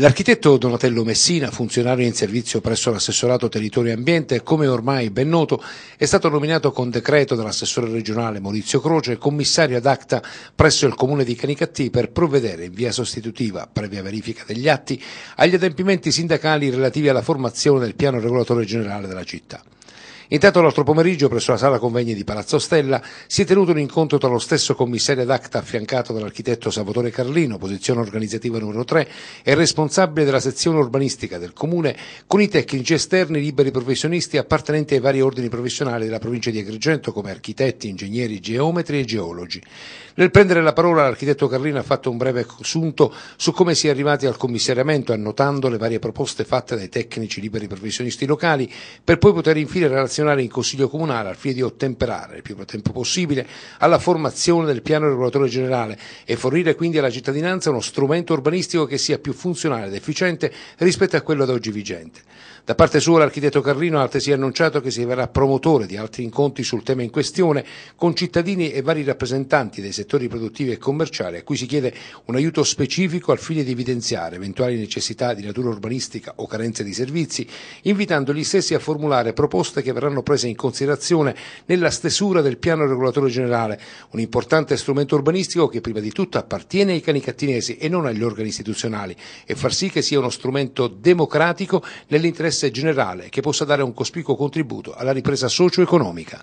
L'architetto Donatello Messina, funzionario in servizio presso l'assessorato Territorio e Ambiente, come ormai ben noto, è stato nominato con decreto dall'assessore regionale Maurizio Croce commissario ad acta presso il comune di Canicattì per provvedere in via sostitutiva, previa verifica degli atti, agli adempimenti sindacali relativi alla formazione del piano regolatore generale della città. Intanto l'altro pomeriggio presso la sala convegni di Palazzo Stella si è tenuto un incontro tra lo stesso commissario ad acta affiancato dall'architetto Salvatore Carlino, posizione organizzativa numero 3, e responsabile della sezione urbanistica del comune con i tecnici esterni liberi professionisti appartenenti ai vari ordini professionali della provincia di Agrigento come architetti, ingegneri, geometri e geologi. Nel prendere la parola l'architetto Carlino ha fatto un breve consunto su come si è arrivati al commissariamento annotando le varie proposte fatte dai tecnici liberi professionisti locali per poi poter infine relazionare relazionare in Consiglio Comunale al fine di ottemperare il più tempo possibile alla formazione del piano regolatore generale e fornire quindi alla cittadinanza uno strumento urbanistico che sia più funzionale ed efficiente rispetto a quello ad oggi vigente. Da parte sua l'architetto Carlino ha altresì annunciato che si verrà promotore di altri incontri sul tema in questione con cittadini e vari rappresentanti dei settori produttivi e commerciali a cui si chiede un aiuto specifico al fine di evidenziare eventuali necessità di natura urbanistica o carenze di servizi, invitando gli stessi a formulare proposte che verranno saranno prese in considerazione nella stesura del piano regolatore generale, un importante strumento urbanistico che prima di tutto appartiene ai cani cattinesi e non agli organi istituzionali e far sì che sia uno strumento democratico nell'interesse generale che possa dare un cospicuo contributo alla ripresa socio-economica.